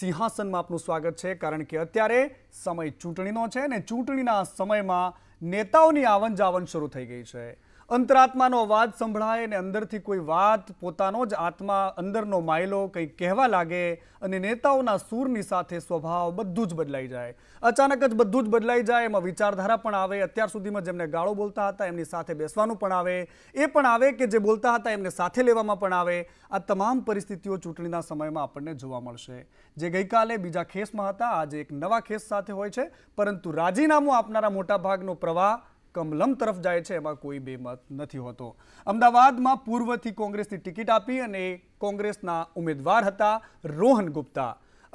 સિંહાસનમાં આપનું સ્વાગત છે કારણ કે અત્યારે સમય ચૂંટણીનો છે અને ચૂંટણીના સમયમાં નેતાઓની આવન જાવન શરૂ થઈ ગઈ છે અંતરાત્માનો અવાજ સંભળાય અને અંદરથી કોઈ વાત પોતાનો જ આત્મા અંદરનો માયલો કંઈક કહેવા લાગે અને નેતાઓના સૂરની સાથે સ્વભાવ બધું જ બદલાઈ જાય અચાનક જ બધું જ બદલાઈ જાય એમાં વિચારધારા પણ આવે અત્યાર સુધીમાં જેમને ગાળો બોલતા હતા એમની સાથે બેસવાનું પણ આવે એ પણ આવે કે જે બોલતા હતા એમને સાથે લેવામાં પણ આવે આ તમામ પરિસ્થિતિઓ ચૂંટણીના સમયમાં આપણને જોવા મળશે જે ગઈકાલે બીજા ખેસમાં હતા આજે એક નવા ખેસ સાથે હોય છે પરંતુ રાજીનામું આપનારા મોટાભાગનો પ્રવાહ કમલમ તરફ જાય છે એમાં કોઈ બેમત નથી હોતો અમદાવાદમાં પૂર્વથી કોંગ્રેસની ટિકિટ આપી અને કોંગ્રેસના ઉમેદવાર હતા રોહન ગુપ્તા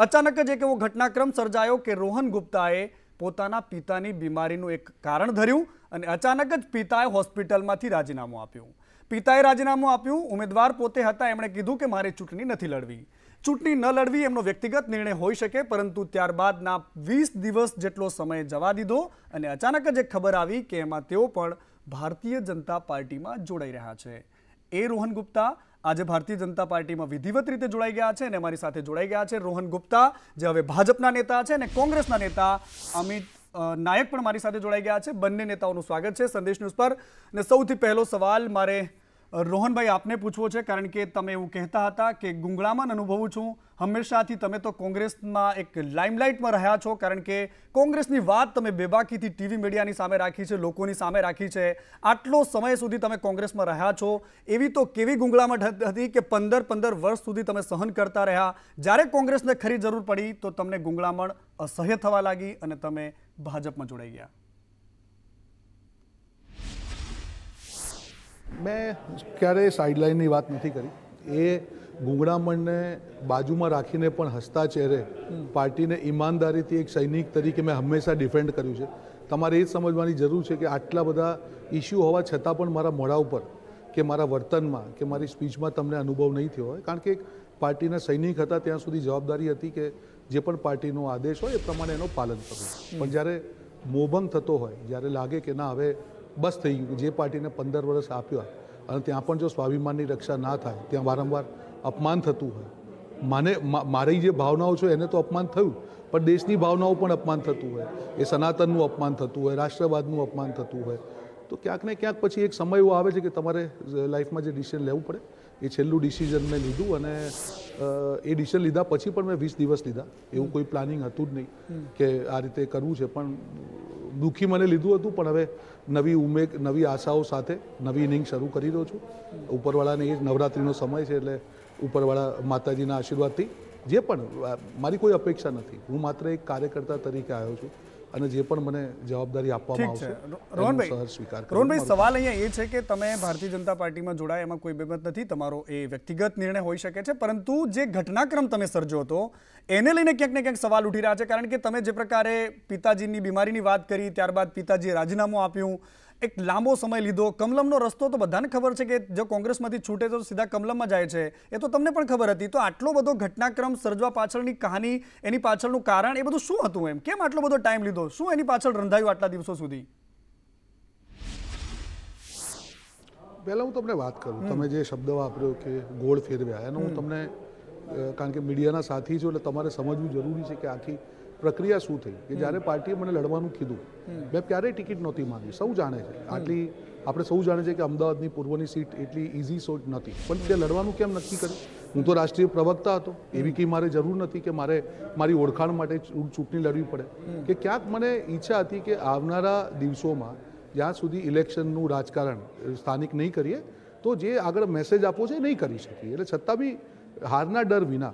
અચાનક જ એક એવો ઘટનાક્રમ સર્જાયો કે રોહન ગુપ્તાએ પોતાના પિતાની બીમારીનું એક કારણ ધર્યું અને અચાનક જ પિતાએ હોસ્પિટલમાંથી રાજીનામું આપ્યું પિતાએ રાજીનામું આપ્યું ઉમેદવાર પોતે હતા એમણે કીધું કે મારે ચૂંટણી નથી લડવી ચૂંટણી ન લડવી એમનો વ્યક્તિગત નિર્ણય હોઈ શકે પરંતુ ત્યારબાદના વીસ દિવસ જેટલો સમય જવા દીધો અને અચાનક જ એક ખબર આવી કે એમાં તેઓ પણ ભારતીય જનતા પાર્ટીમાં જોડાઈ રહ્યા છે એ રોહન ગુપ્તા આજે ભારતીય જનતા પાર્ટીમાં વિધિવત રીતે જોડાઈ ગયા છે અને અમારી સાથે જોડાઈ ગયા છે રોહન ગુપ્તા જે હવે ભાજપના નેતા છે અને કોંગ્રેસના નેતા અમિત નાયક પણ મારી સાથે જોડાઈ ગયા છે બંને નેતાઓનું સ્વાગત છે સંદેશ ન્યૂઝ પર અને સૌથી પહેલો સવાલ મારે રોહનભાઈ આપને પૂછવો છે કારણ કે તમે એવું કહેતા હતા કે ગુંગળામાં અનુભવું છું હંમેશાથી તમે તો કોંગ્રેસમાં એક લાઇમલાઇટમાં રહ્યા છો કારણ કે કોંગ્રેસની વાત તમે બેબાકીથી ટીવી મીડિયાની સામે રાખી છે લોકોની સામે રાખી છે આટલો સમય સુધી તમે કોંગ્રેસમાં રહ્યા છો એવી તો કેવી ગુંગળામટ હતી કે પંદર પંદર વર્ષ સુધી તમે સહન કરતા રહ્યા જ્યારે કોંગ્રેસને ખરી જરૂર પડી તો તમને ગુંગળામણ અસહ્ય થવા લાગી અને તમે ભાજપમાં જોડાઈ ગયા મેં ક્યારેય સાઇડલાઇનની વાત નથી કરી એ ગુંગળામણને બાજુમાં રાખીને પણ હસતા ચહેરે પાર્ટીને ઈમાનદારીથી એક સૈનિક તરીકે મેં હંમેશા ડિફેન્ડ કર્યું છે તમારે એ સમજવાની જરૂર છે કે આટલા બધા ઇસ્યુ હોવા છતાં પણ મારા મોઢા ઉપર કે મારા વર્તનમાં કે મારી સ્પીચમાં તમને અનુભવ નહીં થયો હોય કારણ કે એક પાર્ટીના સૈનિક હતા ત્યાં સુધી જવાબદારી હતી કે જે પણ પાર્ટીનો આદેશ હોય એ પ્રમાણે એનો પાલન કરવું પણ જ્યારે મોભંગ થતો હોય જ્યારે લાગે કે ના હવે બસ થઈ ગયું જે પાર્ટીને પંદર વર્ષ આપ્યા અને ત્યાં પણ જો સ્વાભિમાનની રક્ષા ના થાય ત્યાં વારંવાર અપમાન થતું હોય માને મારી જે ભાવનાઓ છે એને તો અપમાન થયું પણ દેશની ભાવનાઓ પણ અપમાન થતું હોય એ સનાતનનું અપમાન થતું હોય રાષ્ટ્રવાદનું અપમાન થતું હોય તો ક્યાંક ને ક્યાંક પછી એક સમય એવો આવે છે કે તમારે લાઈફમાં જે ડિસિઝન લેવું પડે એ છેલ્લું ડિસિઝન મેં લીધું અને એ ડિસિઝન લીધા પછી પણ મેં વીસ દિવસ લીધા એવું કોઈ પ્લાનિંગ હતું જ નહીં કે આ રીતે કરવું છે પણ દુઃખી મને લીધું હતું પણ હવે નવી ઉમેદ નવી આશાઓ સાથે નવી ઇનિંગ શરૂ કરી રહ્યો છું ઉપરવાળાને એ જ નવરાત્રિનો સમય છે એટલે ઉપરવાળા માતાજીના આશીર્વાદથી જે પણ મારી કોઈ અપેક્ષા નથી હું માત્ર એક કાર્યકર્તા તરીકે આવ્યો છું અને જે પણ મને જવાબદારી આપવામાં આવશે રોહનભાઈ સવાલ અહીંયા એ છે કે તમે ભારતીય જનતા પાર્ટીમાં જોડાયા એમાં કોઈ બેબત નથી તમારો એ વ્યક્તિગત નિર્ણય હોઈ શકે છે પરંતુ જે ઘટનાક્રમ તમે સર્જો હતો એને લઈને ક્યાંક ને ક્યાંક સવાલ ઉઠી રહ્યા છે કારણ કે તમે જે પ્રકારે પિતાજીની બીમારીની વાત કરી ત્યારબાદ પિતાજીએ રાજીનામું આપ્યું એક લાંબો સમય લીધો કમલમનો રસ્તો તો બધાને ખબર છે કે જો કોંગ્રેસમાંથી છૂટે તો સીધા કમલમમાં જાય છે એ તો તમને પણ ખબર હતી તો આટલો બધો ઘટનાક્રમ સર્જવા પાછળની કહાની એની પાછળનું કારણ એ બધું શું હતું એમ કેમ આટલો બધો ટાઈમ લીધો શું એની પાછળ રંધાયું આટલા દિવસો સુધી પહેલાં હું તમને વાત કરું તમે જે શબ્દ વાપર્યો કે ગોળ ફેરવ્યા એનો હું તમને કારણ કે મીડિયાના સાથી છું એટલે તમારે સમજવું જરૂરી છે કે આખી પ્રક્રિયા શું થઈ કે જ્યારે પાર્ટીએ મને લડવાનું કીધું મેં ક્યારેય ટિકિટ નહોતી માંગી સૌ જાણે છે આટલી આપણે સૌ જાણે છે કે અમદાવાદની પૂર્વની સીટ એટલી ઇઝી સોટ નથી પણ તે લડવાનું કેમ નક્કી કર્યું હું તો રાષ્ટ્રીય પ્રવક્તા હતો એવી કંઈ મારે જરૂર નથી કે મારે મારી ઓળખાણ માટે ચૂંટણી લડવી પડે કે ક્યાંક મને ઈચ્છા હતી કે આવનારા દિવસોમાં જ્યાં સુધી ઇલેક્શનનું રાજકારણ સ્થાનિક નહીં કરીએ તો જે આગળ મેસેજ આપવો છે એ નહીં કરી શકીએ એટલે છતાં બી હારના ડર વિના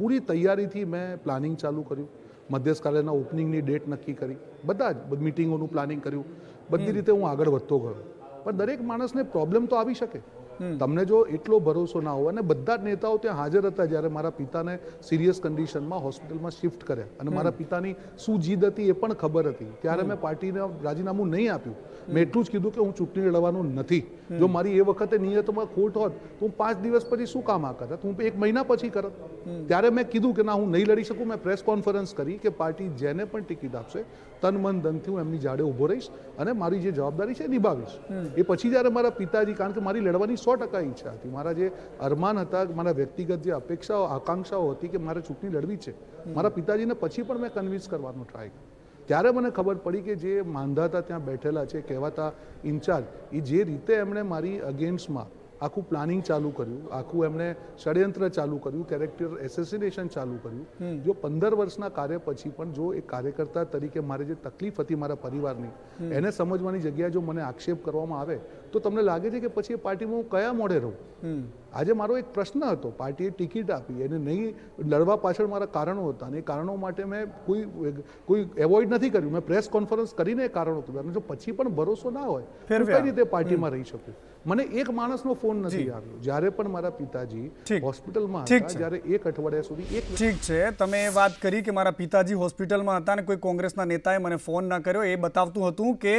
પૂરી તૈયારીથી મેં પ્લાનિંગ ચાલુ કર્યું મધ્યસ્થકાલયના ઓપનિંગની ડેટ નક્કી કરી બધા જ મિટિંગોનું પ્લાનિંગ કર્યું બધી રીતે હું આગળ વધતો ગયો પણ દરેક માણસને પ્રોબ્લેમ તો આવી શકે તમને જો એટલો ભરોસો ના હોય અને બધા જ નેતાઓ ત્યાં હાજર હતા જ્યારે મારા પિતાને સિરિયસ કન્ડિશનમાં હોસ્પિટલમાં શિફ્ટ કર્યા અને મારા પિતાની શું જીદ હતી એ પણ ખબર હતી ત્યારે મેં પાર્ટીને રાજીનામું નહીં આપ્યું મેં એટલું જ કીધું કે હું ચૂંટણી લડવાનું નથી જો મારી એ વખતે નિયતમાં ખોટ હોત તો હું પાંચ દિવસ પછી શું કામ આ કરત હું એક મહિના પછી કરત ત્યારે મેં કીધું કે ના હું નહીં લડી શકું મેં પ્રેસ કોન્ફરન્સ કરી કે પાર્ટી જેને પણ ટિકિટ આપશે તન મન ધનથી હું એમની જાડે ઉભો રહીશ અને મારી જે જવાબદારી છે એ નિભાવીશ એ પછી જ્યારે મારા પિતાજી કારણ કે મારી લડવાની સો ટકા ઈચ્છા હતી મારા જે અરમાન હતા મારા વ્યક્તિગત જે અપેક્ષાઓ આકાંક્ષાઓ હતી કે મારે ચૂંટણી લડવી છે મારા પિતાજીને પછી પણ મેં કન્વિન્સ કરવાનો ટ્રાય કર્યો ત્યારે મને ખબર પડી કે જે માંધાતા ત્યાં બેઠેલા છે કહેવાતા ઇન્ચાર્જ એ જે રીતે એમણે મારી અગેન્સ્ટમાં આખું પ્લાનિંગ ચાલુ કર્યું આખું એમણે ષડયંત્ર ચાલુ કર્યું કેરેક્ટર એસેસિનેશન ચાલુ કર્યું જો પંદર વર્ષના કાર્ય પછી પણ જો એક કાર્યકર્તા તરીકે મારે જે તકલીફ હતી મારા પરિવારની એને સમજવાની જગ્યાએ જો મને આક્ષેપ કરવામાં આવે તો તમને લાગે છે કે પછી એ પાર્ટીમાં હું કયા મોડે રહું આજે મારો એક પ્રશ્ન હતો પાર્ટીએ ટિકિટ આપી એને નહીં લડવા પાછળ મારા કારણો હતા અને એ કારણો માટે મેં કોઈ કોઈ એવોઇડ નથી કર્યું મેં પ્રેસ કોન્ફરન્સ કરીને કારણો હતું જો પછી પણ ભરોસો ના હોય કઈ રીતે પાર્ટીમાં રહી શકું મને એક માણસનો ફોન નથી આવ્યો જ્યારે પણ મારા પિતાજી હોસ્પિટલમાં હતા જ્યારે એક અઠવાડિયા સુધી એક ઠીક છે તમે વાત કરી કે મારા પિતાજી હોસ્પિટલમાં હતા અને કોઈ કોંગ્રેસના નેતાએ મને ફોન ના કર્યો એ બતાવતું હતું કે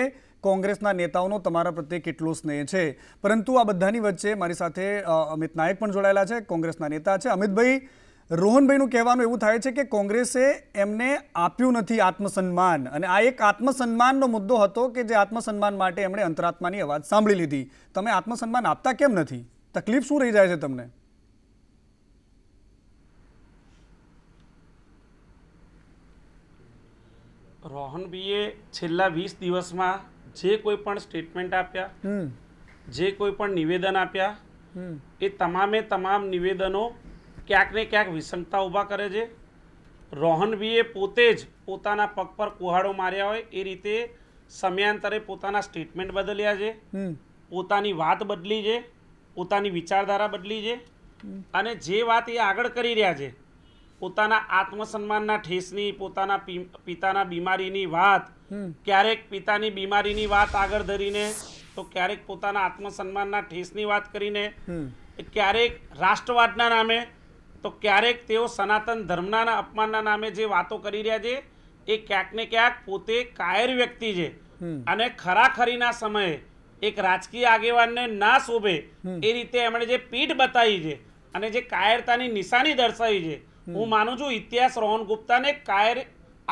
કોંગ્રેસના નેતાઓનો તમારા પ્રત્યે કેટલો સ્નેહ છે પરંતુ આ બધાની વચ્ચે મારી સાથે અમિત નાયક પણ જોડાયેલા છે કોંગ્રેસના નેતા છે અમિતભાઈ રોહનભાઈનું કહેવાનું એવું થાય છે કે કોંગ્રેસે એમને આપ્યું નથી આત્મસન્માન અને આ એક આત્મસન્માનનો મુદ્દો હતો કે જે આત્મસન્માન માટે એમણે અંતરાત્માની અવાજ સાંભળી લીધી તમે આત્મસન્માન આપતા કેમ નથી તકલીફ શું રહી જાય છે તમને રોહનભાઈએ છેલ્લા વીસ દિવસમાં જે કોઈ પણ સ્ટેટમેન્ટ આપ્યા જે કોઈ પણ નિવેદન આપ્યા એ તમામે તમામ નિવેદનો ક્યાંક ને ક્યાંક વિસંગતા ઊભા કરે છે રોહનભીએ પોતે જ પોતાના પગ પર કુહાડો માર્યા હોય એ રીતે સમયાંતરે પોતાના સ્ટેટમેન્ટ બદલ્યા છે પોતાની વાત બદલી છે પોતાની વિચારધારા બદલી છે અને જે વાત એ આગળ કરી રહ્યા છે પોતાના આત્મસન્માનના ઠેસની પોતાના પિતાના બીમારીની વાત ક્યારેક પિતાની બીમારીની વાત આગળ ધરીને તો ક્યારેક પોતાના આત્મસન્માનના ઠેસની વાત કરીને ક્યારેક રાષ્ટ્રવાદના નામે તો ક્યારેક તેઓ સનાતન ધર્મના અપમાનના નામે જે વાતો કરી રહ્યા છે એ ક્યાંક ને ક્યાંક પોતે કાયર વ્યક્તિ છે અને ખરાખરીના સમયે એક રાજકીય આગેવાનને ના શોભે એ રીતે એમણે જે પીઠ બતાવી છે અને જે કાયરતાની નિશાની દર્શાવી છે હું માનું છું ઇતિહાસ રોહન ગુપ્તાને કાયર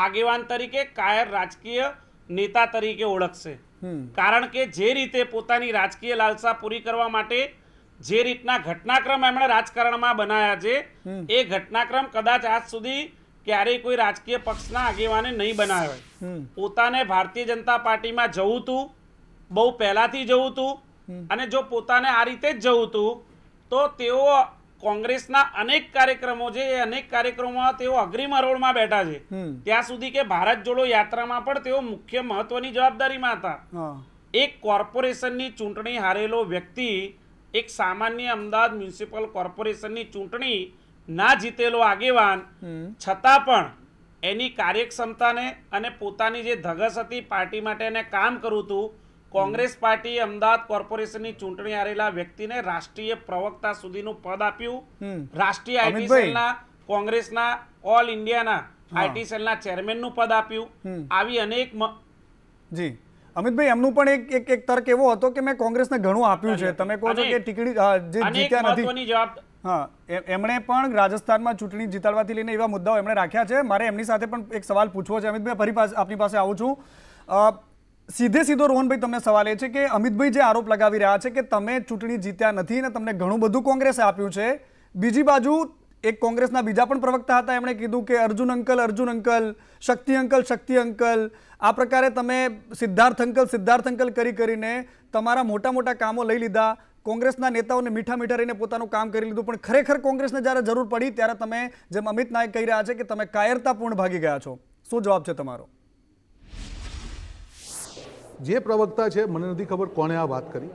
આગેવાન તરીકે કાયર રાજકીય નેતા તરીકે ઓળખશે કારણ કે જે રીતે પોતાની રાજકીય લાલસા પૂરી કરવા માટે જે રીતના ઘટનાક્રમ એમણે રાજકારણમાં બનાવ્યા છે એ ઘટનાક્રમ કદાચ આજ સુધી ક્યારેય કોઈ રાજકીય પક્ષના આગેવાને નહીં બનાવ્યો હોય પોતાને ભારતીય જનતા પાર્ટીમાં જવું હતું બહુ પહેલાથી જવું હતું અને જો પોતાને આ રીતે જ જવું હતું તો તેઓ કોંગ્રેસના અનેક કાર્યક્રમો છે એ અનેક કાર્યક્રમોમાં તેઓ અગ્રીમ હરોળમાં બેઠા છે ત્યાં સુધી કે ભારત જોડો યાત્રામાં પણ તેઓ મુખ્ય મહત્વની જવાબદારીમાં હતા એક કોર્પોરેશનની ચૂંટણી હારેલો વ્યક્તિ એક સામાન્ય અમદાવાદ મ્યુનિસિપલ કોર્પોરેશનની ચૂંટણી ના જીતેલો આગેવાન છતાં પણ એની કાર્યક્ષમતાને અને પોતાની જે ધગસ હતી પાર્ટી માટે એને કામ કરવું હતું કોંગ્રેસ પાર્ટીએ અમદાવાદ કોર્પોરેશનની ચૂંટણી હારેલા વ્યક્તિને રાષ્ટ્રીય પ્રવક્તા સુધીનું પદ આપ્યું રાષ્ટ્રીય આઈટી સેલના કોંગ્રેસના ઓલ ઇન્ડિયાના આઈટી સેલના ચેરમેનનું પદ આપ્યું આવી અનેક જી અમિતભાઈ એમનું પણ એક એક એક તર્ક એવો હતો કે મેં કોંગ્રેસને ઘણું આપ્યું છે તમે કહો છો કે ટીકડી જે જીત્યા નથી હા એમણે પણ રાજસ્થાનમાં ચૂંટણી જીતાડવાથી લઈને એવા મુદ્દાઓ એમણે રાખ્યા છે મારે એમની સાથે પણ એક સવાલ પૂછવો છે અમિતભાઈ ફરી પાસે આપની પાસે આવું છું સીધે સીધો રોહનભાઈ તમને સવાલ એ છે કે અમિતભાઈ જે આરોપ લગાવી રહ્યા છે કે તમે ચૂંટણી જીત્યા નથી અને તમને ઘણું બધું કોંગ્રેસે આપ્યું છે બીજી બાજુ એક કોંગ્રેસના બીજા પણ પ્રવક્તા હતા એમણે કીધું કે Arjun uncle Arjun uncle Shakti uncle Shakti uncle આ પ્રકારે તમે સિદ્ધાર્થ અંકલ સિદ્ધાર્થ અંકલ કરી કરીને તમારા મોટા મોટા કામો લઈ લીધા કોંગ્રેસના નેતાઓને મીઠા મીઠા રહીને પોતાનું કામ કરી લીધું પણ ખરેખર કોંગ્રેસને જ્યારે જરૂર પડી ત્યારે તમે જેમ અમિત નાયક કહી રહ્યા છે કે તમે કાયરતાપૂર્ણ ભાગી ગયા છો શું જવાબ છે તમારો જે પ્રવક્તા છે મને નથી ખબર કોણે આ વાત કરી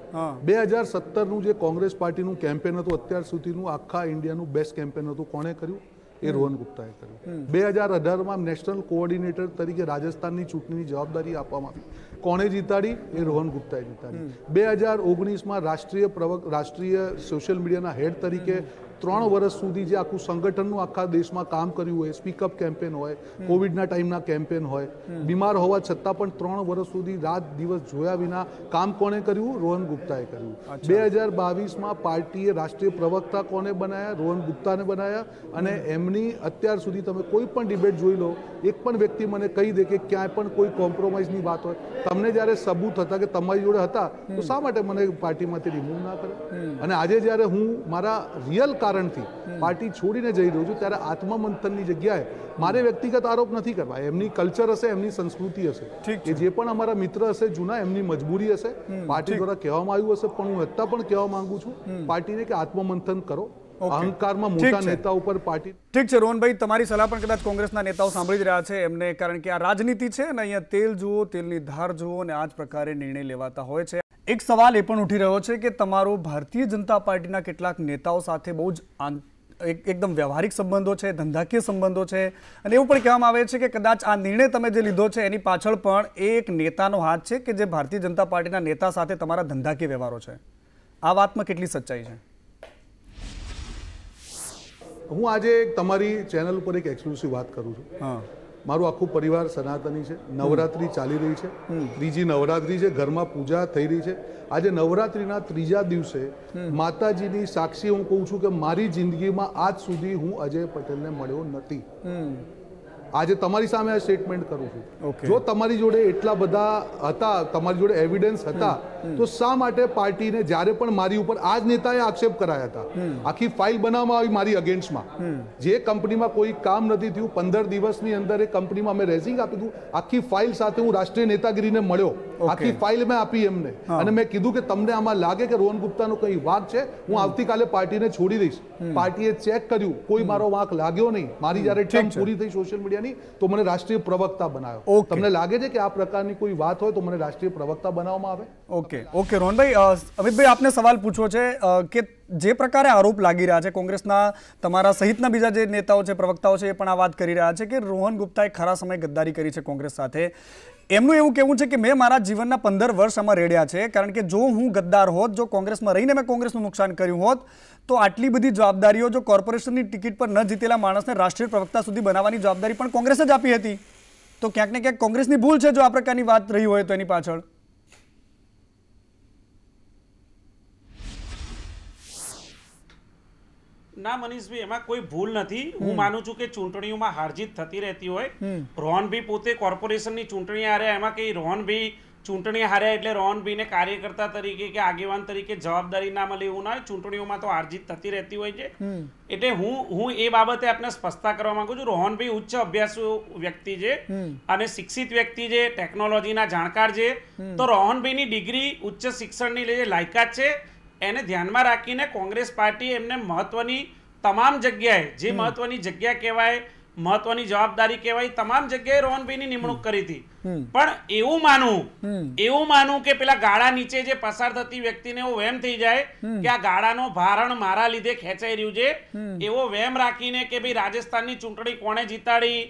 બે હજાર સત્તરનું જે કોંગ્રેસ પાર્ટીનું કેમ્પેન હતું અત્યાર સુધીનું આખા ઇન્ડિયાનું બેસ્ટ કેમ્પેન હતું કોણે કર્યું એ રોહન ગુપ્તાએ કર્યું બે હજાર અઢારમાં નેશનલ કોઓર્ડિનેટર તરીકે રાજસ્થાનની ચૂંટણીની જવાબદારી આપવામાં આવી કોણે જીતાડી એ રોહન ગુપ્તાએ જીતાડી બે હજાર ઓગણીસમાં રાષ્ટ્રીય પ્રવક રાષ્ટ્રીય સોશિયલ મીડિયાના હેડ તરીકે ત્રણ વર્ષ સુધી જે આખું સંગઠનનું આખા દેશમાં કામ કર્યું હોય સ્પીકઅપ કેમ્પેન હોય કોવિડના ટાઈમના કેમ્પેન હોય બીમાર હોવા છતાં પણ ત્રણ વર્ષ સુધી રાત દિવસ જોયા વિના કામ કોણે કર્યું રોહન ગુપ્તાએ કર્યું બે હજાર બાવીસમાં પાર્ટીએ રાષ્ટ્રીય પ્રવક્તા કોને બનાવ્યા રોહન ગુપ્તાને બનાવ્યા અને એમની અત્યાર સુધી તમે કોઈ પણ ડિબેટ જોઈ લો એક પણ વ્યક્તિ મને કહી દે કે ક્યાંય પણ કોઈ કોમ્પ્રોમાઇઝની વાત હોય તમને જ્યારે સબૂત હતા કે તમારી જોડે હતા તો શા માટે મને પાર્ટીમાંથી રિમૂવ ના કરે અને આજે જ્યારે હું મારા રિયલ કારણથી પાર્ટી છોડીને જઈ રહ્યો છું ત્યારે આત્મમંથનની જગ્યાએ મારે વ્યક્તિગત આરોપ નથી કરવા એમની કલ્ચર હશે એમની સંસ્કૃતિ હશે કે જે પણ અમારા મિત્ર હશે જૂના એમની મજબૂરી હશે પાર્ટી દ્વારા કહેવામાં આવ્યું હશે પણ હું અત્યારે પણ કહેવા માંગુ છું પાર્ટીને કે આત્મમંથન કરો અહંકારમાં નેતા ઉપર પાર્ટી ઠીક છે રોહનભાઈ તમારી સલાહ પણ કદાચ કોંગ્રેસના નેતાઓ સાંભળી જ રહ્યા છે એમને કારણ કે આ રાજનીતિ છે અને અહીંયા તેલ જુઓ તેલની ધાર જુઓ અને આ જ પ્રકારે નિર્ણય લેવાતા હોય છે એક સવાલ એ પણ ઉઠી રહ્યો છે કે તમારો ભારતીય જનતા પાર્ટીના કેટલાક નેતાઓ સાથે બહુ જ એકદમ વ્યવહારિક સંબંધો છે ધંધાકીય સંબંધો છે અને એવું પણ કહેવામાં આવે છે કે કદાચ આ નિર્ણય તમે જે લીધો છે એની પાછળ પણ એક નેતાનો હાથ છે કે જે ભારતીય જનતા પાર્ટીના નેતા સાથે તમારા ધંધાકીય વ્યવહારો છે આ વાતમાં કેટલી સચ્ચાઈ છે હું આજે તમારી ચેનલ ઉપર એક એક્સક્લુસિવ વાત કરું છું હા મારું આખું પરિવાર સનાતની છે નવરાત્રિ ચાલી રહી છે ત્રીજી નવરાત્રિ છે ઘરમાં પૂજા થઈ રહી છે આજે નવરાત્રિના ત્રીજા દિવસે માતાજીની સાક્ષી હું કહું છું કે મારી જિંદગીમાં આજ સુધી હું અજય પટેલને મળ્યો નથી આજે તમારી સામે આ સ્ટેટમેન્ટ કરું છું જો તમારી જોડે એટલા બધા હતા તમારી જોડે એવિડન્સ હતા તો શા માટે પાર્ટીને જ્યારે પણ મારી ઉપર આ જ નેતાએ આક્ષેપ કરાયા હતા આખી ફાઇલ બનાવવામાં આવી મારી અગેન્સ્ટમાં જે કંપનીમાં કોઈ કામ નથી થયું પંદર દિવસની અંદર એ કંપનીમાં મેં રેઝિંગ આપ્યું હતું આખી ફાઇલ સાથે હું રાષ્ટ્રીય નેતાગીરીને મળ્યો આખી ફાઇલ મેં આપી એમને અને મેં કીધું કે તમને આમાં લાગે કે રોહન ગુપ્તાનો કંઈ વાંક છે હું આવતીકાલે પાર્ટીને છોડી દઈશ પાર્ટીએ ચેક કર્યું કોઈ મારો વાંક લાગ્યો નહીં મારી જ્યારે ટર્મ પૂરી થઈ સોશિયલ મીડિયાની તો મને રાષ્ટ્રીય પ્રવક્તા બનાવ્યો તમને લાગે છે કે આ પ્રકારની કોઈ વાત હોય તો મને રાષ્ટ્રીય પ્રવક્તા બનાવવામાં આવે ઓકે ઓકે ઓકે રોહનભાઈ અમિતભાઈ આપને સવાલ પૂછવો છે કે જે પ્રકારે આરોપ લાગી રહ્યા છે કોંગ્રેસના તમારા સહિતના બીજા જે નેતાઓ છે પ્રવક્તાઓ છે એ પણ આ વાત કરી રહ્યા છે કે રોહન ગુપ્તાએ ખરા સમય ગદ્દારી કરી છે કોંગ્રેસ સાથે એમનું એવું કહેવું છે કે મેં મારા જીવનના પંદર વર્ષ આમાં રેડ્યા છે કારણ કે જો હું ગદ્દાર હોત જો કોંગ્રેસમાં રહીને મેં કોંગ્રેસનું નુકસાન કર્યું હોત તો આટલી બધી જવાબદારીઓ જો કોર્પોરેશનની ટિકિટ પર ન જીતેલા માણસને રાષ્ટ્રીય પ્રવક્તા સુધી બનાવવાની જવાબદારી પણ કોંગ્રેસ જ આપી હતી તો ક્યાંક ને ક્યાંક કોંગ્રેસની ભૂલ છે જો આ પ્રકારની વાત રહી હોય તો એની પાછળ ના મનીષભાઈ એમાં કોઈ ભૂલ નથી હું માનું છું કે ચૂંટણીઓમાં હારજીત થતી રહેતી હોય રોહનભાઈ પોતે કોર્પોરેશનની ચૂંટણી હાર્યા એમાં કે રોહનભાઈ ચૂંટણી હાર્યા એટલે રોહનભાઈને કાર્યકર્તા તરીકે કે આગેવાન તરીકે જવાબદારી ના મળે એવું ના હોય ચૂંટણીઓમાં તો હારજીત થતી રહેતી હોય છે એટલે હું હું એ બાબતે આપને સ્પષ્ટતા કરવા માંગુ છું રોહનભાઈ ઉચ્ચ અભ્યાસુ વ્યક્તિ છે અને શિક્ષિત વ્યક્તિ છે ટેકનોલોજીના જાણકાર છે તો રોહનભાઈની ડિગ્રી ઉચ્ચ શિક્ષણની લઈ લાયકાત છે એને ધ્યાનમાં રાખીને કોંગ્રેસ પાર્ટી એમને મહત્વની તમામ જગ્યાએ જે મહત્વની જગ્યા કહેવાય મહત્વની જવાબદારી કહેવાય તમામ જગ્યાએ રોહનભાઈની નિમણૂક કરી હતી પણ એવું માનવું એવું માનવું કે પેલા ગાળા નીચે જે પસાર થતી વ્યક્તિને એવો વહેમ થઈ જાય કે આ ગાળાનો ભારણ મારા લીધે ખેંચાઈ રહ્યું છે એવો વહેમ રાખીને કે ભાઈ રાજસ્થાનની ચૂંટણી કોણે જીતાડી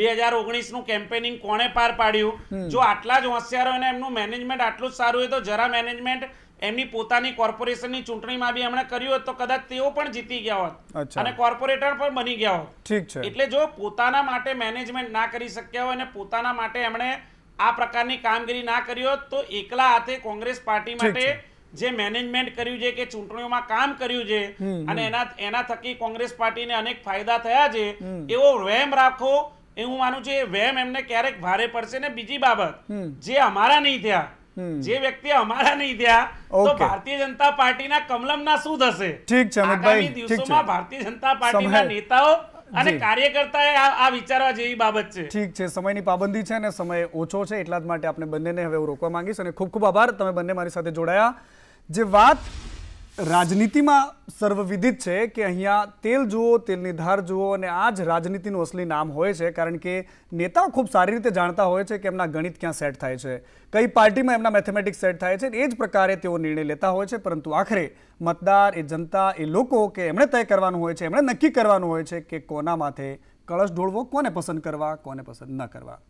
બે હજાર ઓગણીસ નું કેમ્પેનિંગ કોણે પાર પાડ્યું જો આટલા જ હોશિયારો અને એમનું મેનેજમેન્ટ આટલું જ સારું હોય તો જરા મેનેજમેન્ટ એમની પોતાની કોર્પોરેશનની ચૂંટણીમાં બી એમણે કર્યું હોત તો કદાચ તેઓ પણ જીતી ગયા હોત અને કોર્પોરેટર પણ બની ગયા હોત ઠીક છે એટલે જો પોતાના માટે મેનેજમેન્ટ ના કરી શક્યા હોય અને પોતાના માટે એમણે આ પ્રકારની કામગીરી ના કરી હોત તો એકલા હાથે કોંગ્રેસ પાર્ટી માટે જે મેનેજમેન્ટ કર્યું છે કે ચૂંટણીઓમાં કામ કર્યું છે અને એના એના થકી કોંગ્રેસ પાર્ટીને અનેક ફાયદા થયા છે એવો વહેમ રાખો એ હું માનું છું એ વહેમ એમને ક્યારેક ભારે પડશે ને બીજી બાબત જે અમારા નહીં થયા જે વ્યક્તિ અમારા નહીં થયા તો ભારતીય જનતા પાર્ટીના ના શું થશે ઠીક છે આગામી દિવસોમાં ભારતીય જનતા પાર્ટીના નેતાઓ અને કાર્યકર્તા એ આ વિચારવા જેવી બાબત છે ઠીક છે સમયની પાબંદી છે અને સમય ઓછો છે એટલા જ માટે આપણે બંનેને હવે રોકવા માંગીશ અને ખૂબ ખૂબ આભાર તમે બંને મારી સાથે જોડાયા જે વાત રાજનીતિમાં સર્વવિધિત છે કે અહીંયા તેલ જુઓ તેલની ધાર જુઓ અને આ જ રાજનીતિનું અસલી નામ હોય છે કારણ કે નેતાઓ ખૂબ સારી રીતે જાણતા હોય છે કે એમના ગણિત ક્યાં સેટ થાય છે કઈ પાર્ટીમાં એમના મેથેમેટિક્સ સેટ થાય છે એ જ પ્રકારે તેઓ નિર્ણય લેતા હોય છે પરંતુ આખરે મતદાર એ જનતા એ લોકો કે એમણે તય કરવાનું હોય છે એમણે નક્કી કરવાનું હોય છે કે કોના માથે કળશ ઢોળવો કોને પસંદ કરવા કોને પસંદ ન કરવા